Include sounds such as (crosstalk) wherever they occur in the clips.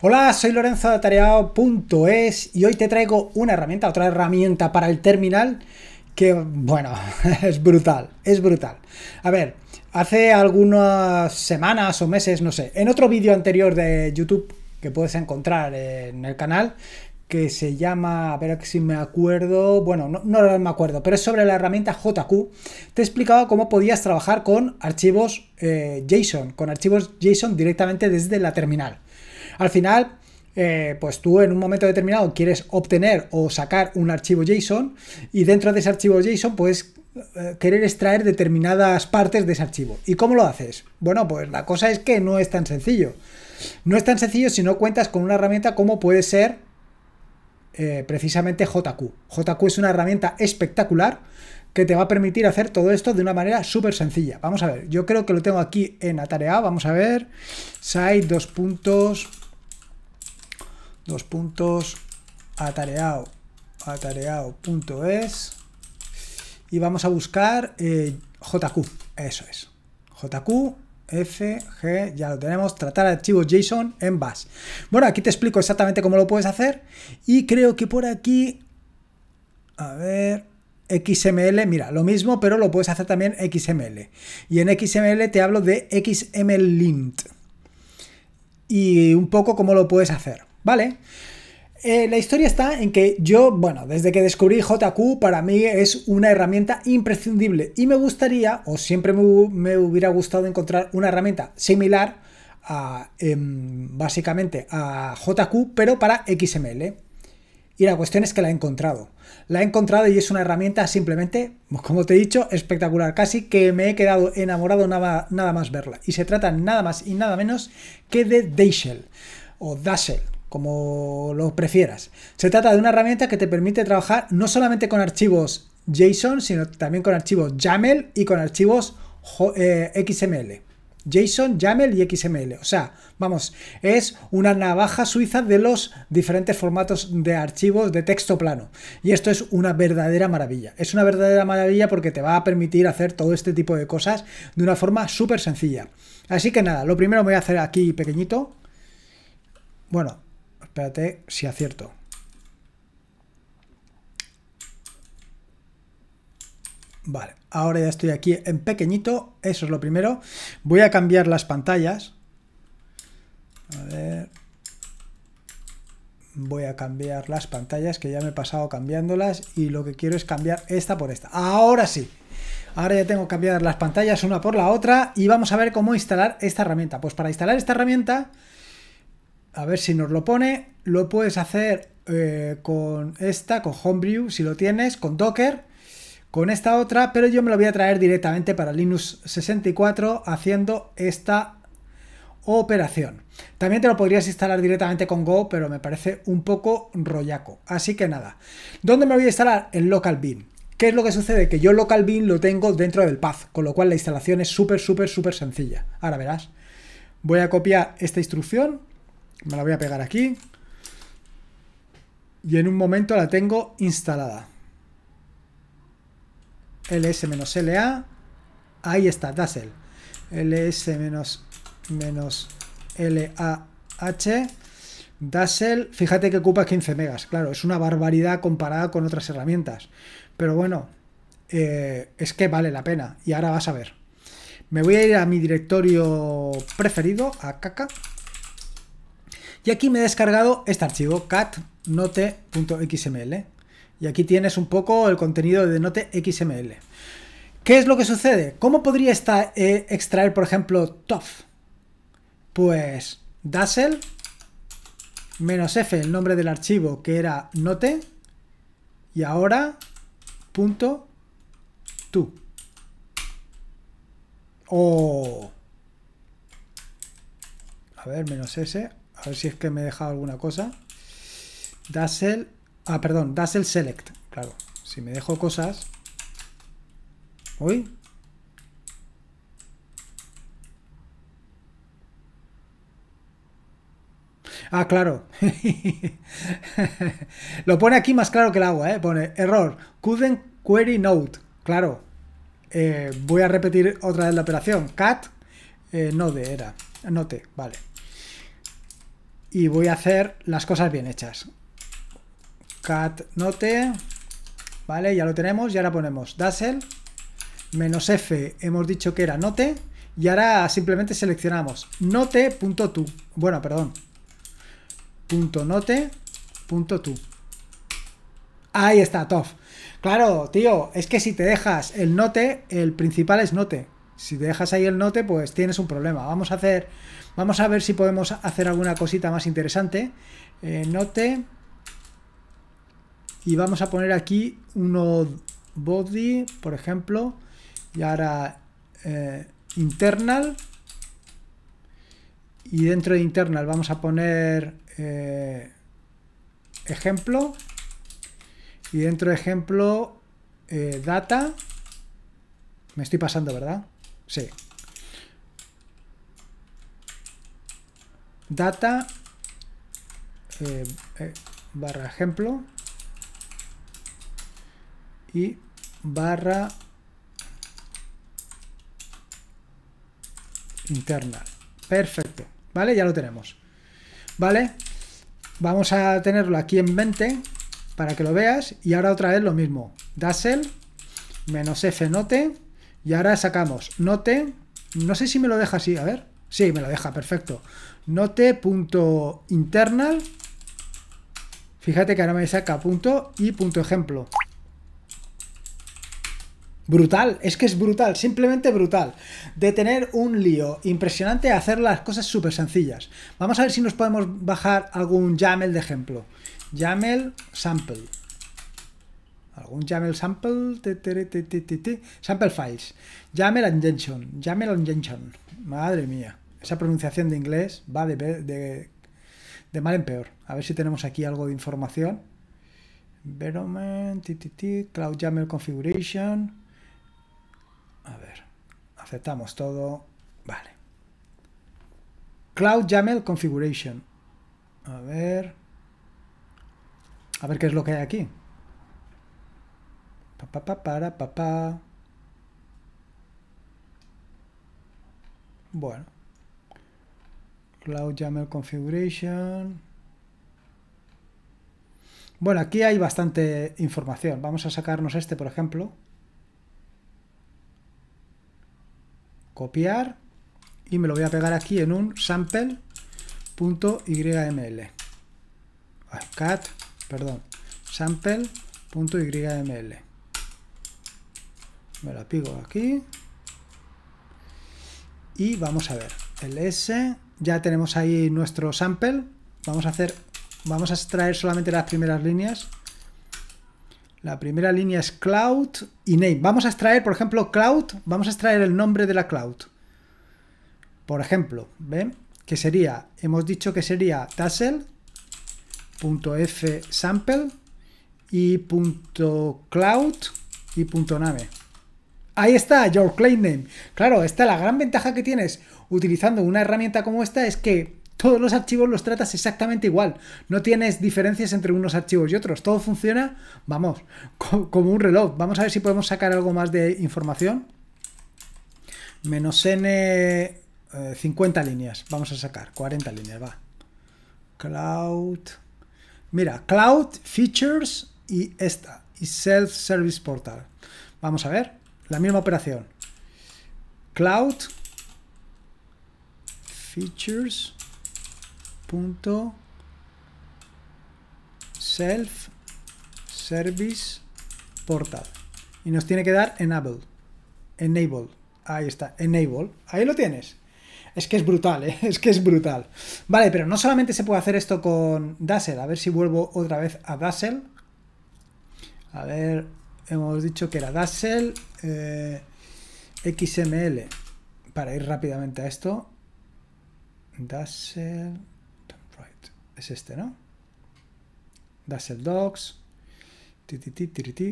Hola, soy Lorenzo de Tareao.es y hoy te traigo una herramienta, otra herramienta para el terminal que, bueno, (laughs) es brutal, es brutal. A ver, hace algunas semanas o meses, no sé, en otro vídeo anterior de YouTube que puedes encontrar en el canal, que se llama, a ver si me acuerdo, bueno, no, me acuerdo, pero es sobre la herramienta JQ, te he explicado cómo podías trabajar con archivos eh, JSON, con archivos JSON directamente desde la terminal. Al final, eh, pues tú en un momento determinado quieres obtener o sacar un archivo JSON y dentro de ese archivo JSON puedes eh, querer extraer determinadas partes de ese archivo. ¿Y cómo lo haces? Bueno, pues la cosa es que no es tan sencillo. No es tan sencillo si no cuentas con una herramienta como puede ser eh, precisamente JQ. JQ es una herramienta espectacular que te va a permitir hacer todo esto de una manera súper sencilla. Vamos a ver, yo creo que lo tengo aquí en la tarea. Vamos a ver, site dos puntos dos puntos, atareado, atareado.es y vamos a buscar eh, JQ, eso es, JQ g, ya lo tenemos, tratar archivos JSON en Bash. Bueno, aquí te explico exactamente cómo lo puedes hacer y creo que por aquí, a ver, XML, mira, lo mismo, pero lo puedes hacer también XML. Y en XML te hablo de XML y un poco cómo lo puedes hacer. ¿vale? Eh, la historia está en que yo, bueno, desde que descubrí JQ, para mí es una herramienta imprescindible y me gustaría, o siempre me, hubiera gustado encontrar una herramienta similar a, em, básicamente, a JQ, pero para XML. Y la cuestión es que la he encontrado. La he encontrado y es una herramienta simplemente, como te he dicho, espectacular. Casi que me he quedado enamorado nada, más verla. Y se trata nada más y nada menos que de Dashell o Dashel, como lo prefieras. Se trata de una herramienta que te permite trabajar no solamente con archivos JSON, sino también con archivos YAML y con archivos eh, XML. JSON, YAML y XML. O sea, vamos, es una navaja suiza de los diferentes formatos de archivos de texto plano. Y esto es una verdadera maravilla. Es una verdadera maravilla porque te va a permitir hacer todo este tipo de cosas de una forma súper sencilla. Así que nada, lo primero voy a hacer aquí pequeñito. Bueno, Espérate si acierto. Vale, ahora ya estoy aquí en pequeñito, eso es lo primero. Voy a cambiar las pantallas. A ver. Voy a cambiar las pantallas, que ya me he pasado cambiándolas y lo que quiero es cambiar esta por esta. Ahora sí. Ahora ya tengo que cambiar las pantallas una por la otra y vamos a ver cómo instalar esta herramienta. Pues para instalar esta herramienta a ver si nos lo pone. Lo puedes hacer eh, con esta, con Homebrew, si lo tienes, con Docker, con esta otra, pero yo me lo voy a traer directamente para Linux 64 haciendo esta operación. También te lo podrías instalar directamente con Go, pero me parece un poco rollaco. Así que nada, ¿dónde me voy a instalar? En LocalBean. ¿Qué es lo que sucede? Que yo LocalBean lo tengo dentro del path, con lo cual la instalación es súper, súper, súper sencilla. Ahora verás. Voy a copiar esta instrucción me la voy a pegar aquí. Y en un momento la tengo instalada. ls-la. Ahí está, Dassel ls-lah. dassel fíjate que ocupa 15 megas. Claro, es una barbaridad comparada con otras herramientas. Pero bueno, eh, es que vale la pena. Y ahora vas a ver. Me voy a ir a mi directorio preferido, a caca. Y aquí me he descargado este archivo, catnote.xml. Y aquí tienes un poco el contenido de note.xml ¿Qué es lo que sucede? ¿Cómo podría eh, extraer, por ejemplo, TOF? Pues dassel menos f el nombre del archivo que era note y ahora punto o a ver menos s a ver si es que me he dejado alguna cosa. Dasel. Ah, perdón, Dasel Select. Claro, si me dejo cosas. Uy. Ah, claro. (laughs) Lo pone aquí más claro que el agua, ¿eh? Pone error. Couldn't query note Claro. Eh, voy a repetir otra vez la operación. Cat. Eh, no node era. Note, vale y voy a hacer las cosas bien hechas. Cat note, ¿vale? Ya lo tenemos y ahora ponemos dazzle, menos F, hemos dicho que era note, y ahora simplemente seleccionamos note.tu, bueno, perdón, punto note, Ahí está, top. Claro, tío, es que si te dejas el note, el principal es note. Si dejas ahí el note, pues tienes un problema. Vamos a hacer, vamos a ver si podemos hacer alguna cosita más interesante. Eh, note. Y vamos a poner aquí uno body, por ejemplo. Y ahora eh, internal. Y dentro de internal vamos a poner eh, ejemplo. Y dentro de ejemplo, data. Me estoy pasando, ¿verdad? Sí. Data eh, eh, barra ejemplo y barra internal. Perfecto. ¿Vale? Ya lo tenemos. ¿Vale? Vamos a tenerlo aquí en mente para que lo veas. Y ahora otra vez lo mismo. dassel menos F note y ahora sacamos note, no sé si me lo deja así, a ver. Sí, me lo deja, perfecto. Note.internal. Fíjate que ahora me saca punto y punto ejemplo. Brutal, es que es brutal, simplemente brutal. De tener un lío impresionante hacer las cosas súper sencillas. Vamos a ver si nos podemos bajar algún YAML de ejemplo. YAML sample. ¿Algún YAML sample, sample files, YAML injection, madre mía, esa pronunciación de inglés va de, mal en peor. A ver si tenemos aquí algo de información. Cloud YAML configuration. A ver, aceptamos todo. Vale. Cloud YAML configuration. A ver. A ver qué es lo que hay aquí para, Bueno. Cloud YAML Configuration. Bueno, aquí hay bastante información. Vamos a sacarnos este, por ejemplo. Copiar. Y me lo voy a pegar aquí en un sample.yml. Cat, perdón. Sample.yml. Me la pigo aquí. Y vamos a ver. el s, Ya tenemos ahí nuestro sample. Vamos a hacer. Vamos a extraer solamente las primeras líneas. La primera línea es cloud y name. Vamos a extraer, por ejemplo, cloud. Vamos a extraer el nombre de la cloud. Por ejemplo, ¿ven? Que sería, hemos dicho que sería sample y punto .cloud y punto .name. Ahí está, your claim name. Claro, esta la gran ventaja que tienes utilizando una herramienta como esta es que todos los archivos los tratas exactamente igual. No tienes diferencias entre unos archivos y otros. Todo funciona, vamos, como un reloj. Vamos a ver si podemos sacar algo más de información. Menos N, 50 eh, líneas. Vamos a sacar 40 líneas, va. Cloud. Mira, Cloud, Features y esta. Y Self Service Portal. Vamos a ver la misma operación. Cloud features punto self service portal y nos tiene que dar enable enable ahí está enable ahí lo tienes es que es brutal, ¿eh? (laughs) es que es brutal. Vale, pero no solamente se puede hacer esto con Dazzle. A ver si vuelvo otra vez a Dazzle. A ver, hemos dicho que era Dazzle eh, XML. Para ir rápidamente a esto. Dazzle. Right. Es este, ¿no? Dazzle Docs.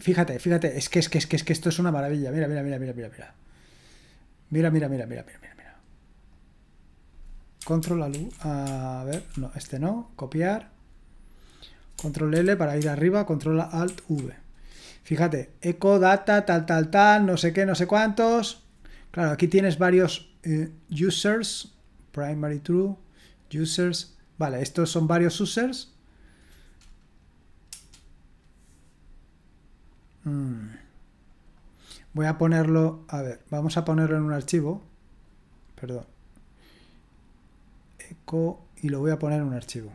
Fíjate, fíjate, es que, es que, es que, esto es una maravilla. Mira, mira, mira, mira, mira, mira. Mira, mira, mira, mira, mira, mira, Control A, a ver, no, este no. Copiar. Control L para ir arriba, control Alt V. Fíjate, eco, data, tal, tal, tal, no sé qué, no sé cuántos. Claro, aquí tienes varios eh, users, primary true, users. Vale, estos son varios users. Mm. Voy a ponerlo, a ver, vamos a ponerlo en un archivo. Perdón. Eco y lo voy a poner en un archivo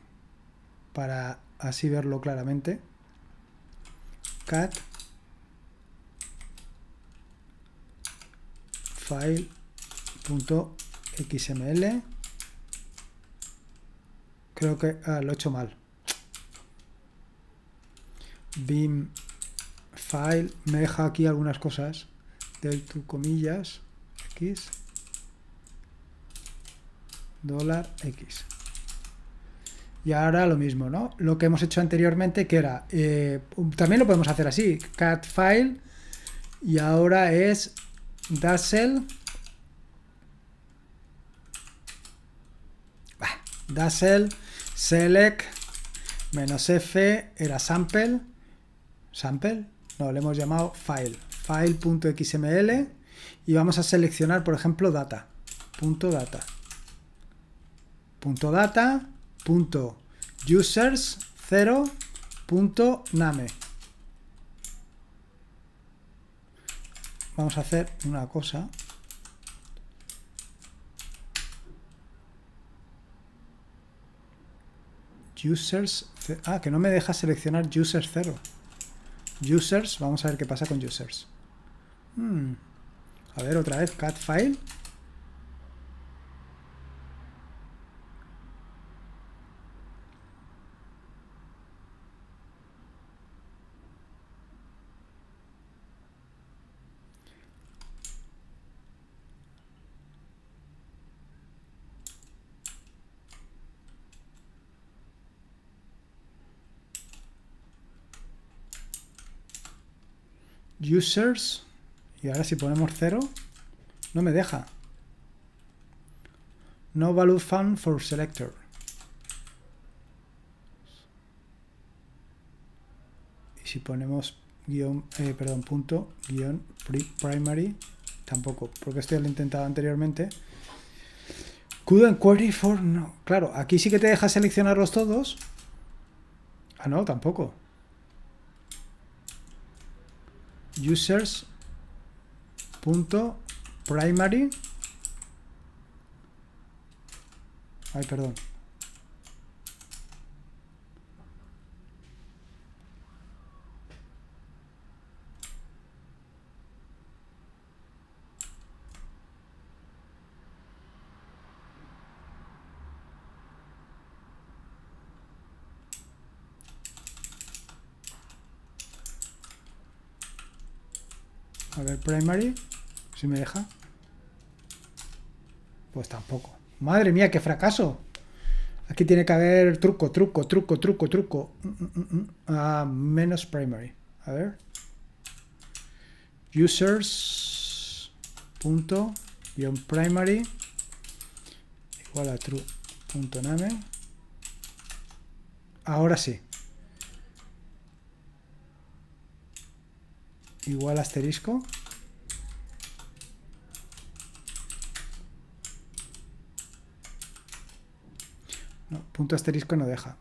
para así verlo claramente. Cat file.xml creo que ah, lo he hecho mal bim file me deja aquí algunas cosas del tu comillas x dólar x y ahora lo mismo, ¿no? Lo que hemos hecho anteriormente, que era, eh, también lo podemos hacer así, cat file, y ahora es Dazzle. Dazzle, select, menos F, era sample. Sample, no, le hemos llamado file. File.xml y vamos a seleccionar, por ejemplo, data. Punto data. Punto data. Punto users vamos a hacer una cosa. Users, ah, que no me deja seleccionar users 0. Users, vamos a ver qué pasa con users. Hmm. A ver, otra vez, cat file. users. Y ahora si ponemos cero, no me deja. No value found for selector. Y si ponemos guión, eh, perdón, punto, guión primary, tampoco, porque esto ya lo he intentado anteriormente. Couldn't query for no. Claro, aquí sí que te deja seleccionarlos todos. Ah, no, tampoco. users primary ay perdón A ver, primary. Si me deja. Pues tampoco. Madre mía, qué fracaso. Aquí tiene que haber truco, truco, truco, truco, truco. Mm, mm, mm, ah, menos primary. A ver. Users. Punto. Guión primary. Igual a true.name Ahora sí. igual asterisco. No, punto asterisco no deja.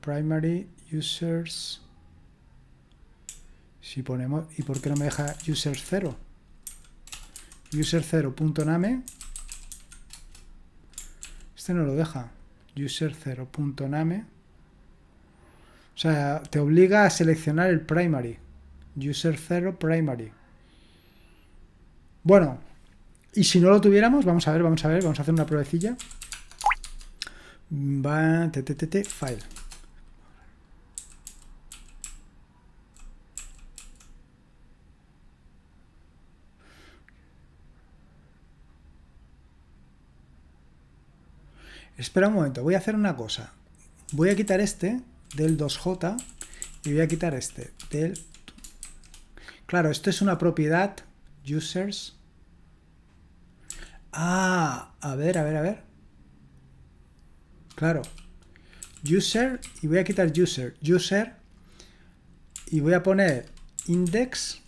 Primary users. Si ponemos. ¿Y por qué no me deja user 0? User name, Este no lo deja. User name, O sea, te obliga a seleccionar el primary user 0 primary. Bueno, y si no lo tuviéramos, vamos a ver, vamos a ver, vamos a hacer una pruebecilla. Va, ttt, file. Espera un momento, voy a hacer una cosa. Voy a quitar este del 2J y voy a quitar este del Claro, esto es una propiedad users. Ah, a ver, a ver, a ver. Claro. User, y voy a quitar user, user, y voy a poner index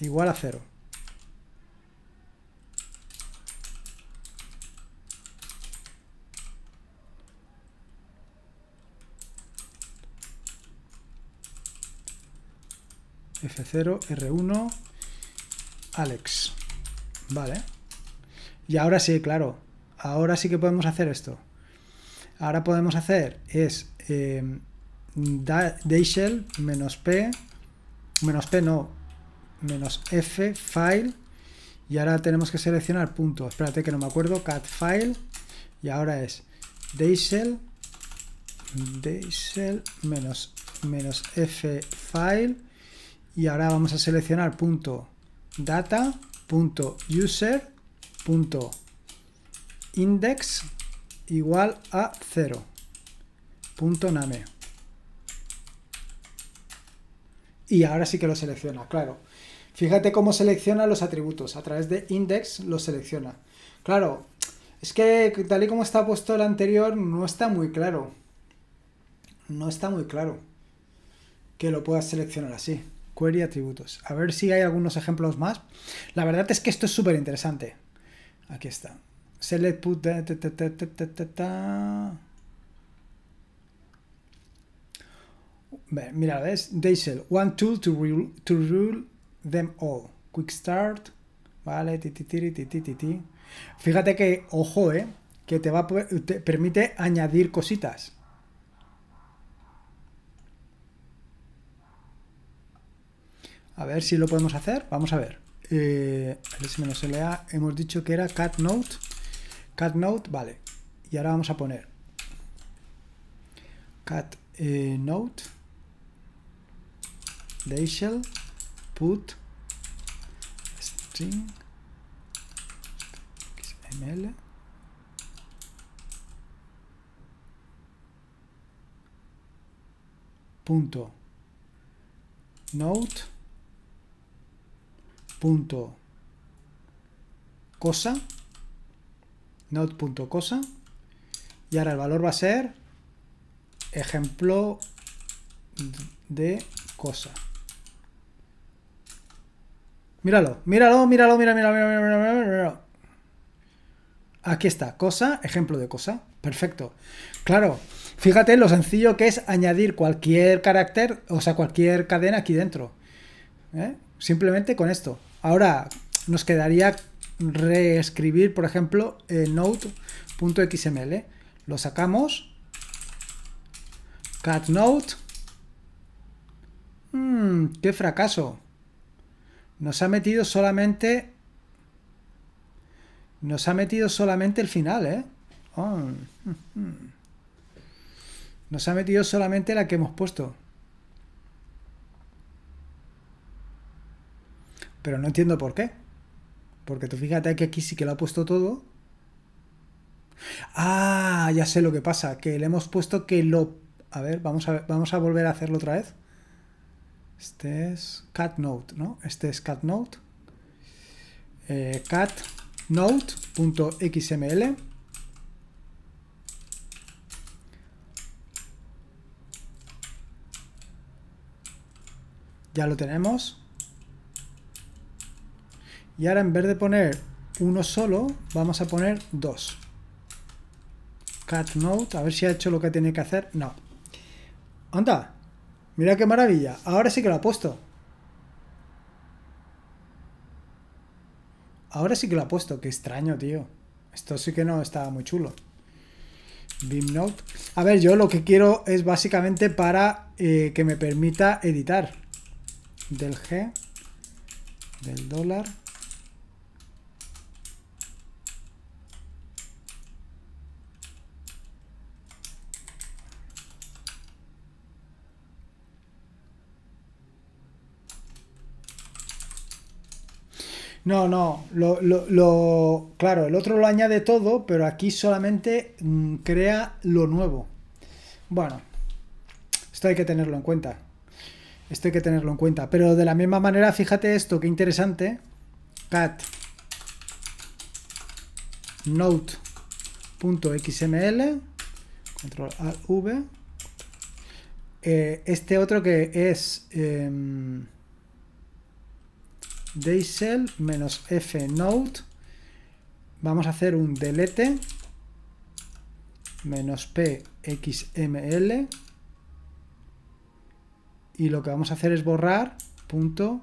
igual a cero. F0, R1, Alex. Vale. Y ahora sí, claro. Ahora sí que podemos hacer esto. Ahora podemos hacer es eh, em, dayshell menos p, menos p no, menos f, file. Y ahora tenemos que seleccionar punto. Espérate que no me acuerdo. Cat file. Y ahora es dayshell, dayshell menos, menos f file y ahora vamos a seleccionar punto data user index igual a 0 name y ahora sí que lo selecciona claro fíjate cómo selecciona los atributos a través de index lo selecciona claro es que tal y como está puesto el anterior no está muy claro no está muy claro que lo puedas seleccionar así Query atributos. A ver si hay algunos ejemplos más. La verdad es que esto es súper interesante. Aquí está. Select put... Mira, ¿ves? Diesel. One tool to rule, them all. Quick start. Vale, ti, ti, ti, Fíjate que, ojo, ¿eh? Que te, va, te permite añadir cositas. A ver si lo podemos hacer. Vamos a ver. Eh, menos hemos dicho que era cat note. Cat note, vale. Y ahora vamos a poner cat eh, note. They put string xml punto note punto cosa punto cosa y ahora el valor va a ser ejemplo de cosa míralo, míralo, míralo, míralo, míralo, aquí está, cosa, ejemplo de cosa perfecto, claro fíjate lo sencillo que es añadir cualquier carácter, o sea cualquier cadena aquí dentro ¿eh? Simplemente con esto. Ahora nos quedaría reescribir, por ejemplo, el note.xml. ¿eh? Lo sacamos. Cat note. Mm, ¡Qué fracaso! Nos ha metido solamente... Nos ha metido solamente el final, ¿eh? Ah, mm, mm. Nos ha metido solamente la que hemos puesto. Pero no entiendo por qué. Porque tú fíjate que aquí sí que lo ha puesto todo. Ah, ya sé lo que pasa, que le hemos puesto que lo... A ver, vamos a, vamos a volver a hacerlo otra vez. Este es cat note, ¿no? Este es cat note. Eh, ya lo tenemos. Y ahora en vez de poner uno solo, vamos a poner dos. Cat note, a ver si ha hecho lo que tiene que hacer. No. Anda, mira qué maravilla. Ahora sí que lo ha puesto. Ahora sí que lo ha puesto. Qué extraño, tío. Esto sí que no está muy chulo. Beam note. A ver, yo lo que quiero es básicamente para eh, que me permita editar. Del G. Del dólar. No, no, lo, lo, lo, claro, el otro lo añade todo, pero aquí solamente mm, crea lo nuevo. Bueno, esto hay que tenerlo en cuenta. Esto hay que tenerlo en cuenta. Pero de la misma manera, fíjate esto, qué interesante. Cat note.xml control v eh, este otro que es em, diesel menos note Vamos a hacer un delete menos pxml y lo que vamos a hacer es borrar punto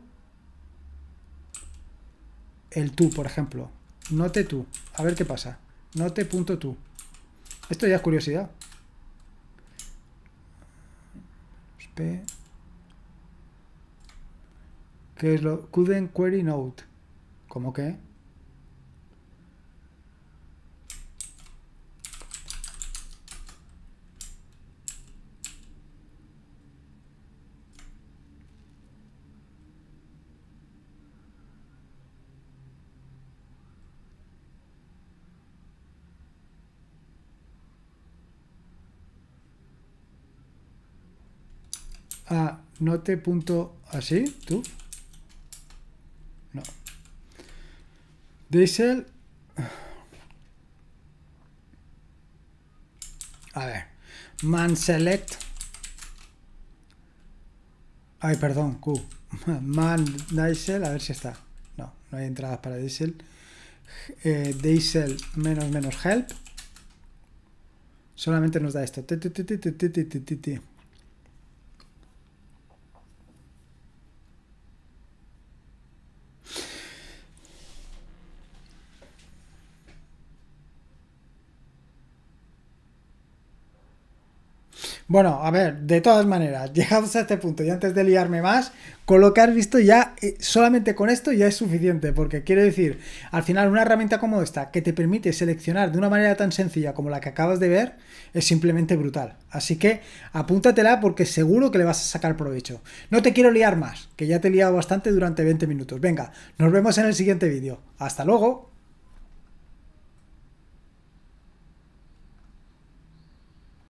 el tú, por ejemplo. Note tú. A ver qué pasa. Note punto tú. Esto ya es curiosidad. P que es lo couldn't query node. ¿Cómo que? Ah, punto así, tú. Diesel. A ver. Man select. Ay, perdón, Q. (laughs) Man diesel, a ver si está. No, no hay entradas para diesel. Eh, diesel menos menos help. Solamente nos da esto. Bueno, a ver, de todas maneras, (laughs) llegamos a este punto y antes de liarme más, con lo que has visto ya, eh, solamente con esto ya es suficiente, porque quiero decir, al final una herramienta como esta que te permite seleccionar de una manera tan sencilla como la que acabas de ver, es simplemente brutal. Así que apúntatela porque seguro que le vas a sacar provecho. No te quiero liar más, que ya te he liado bastante durante 20 minutos. Venga, nos vemos en el siguiente vídeo. Hasta luego.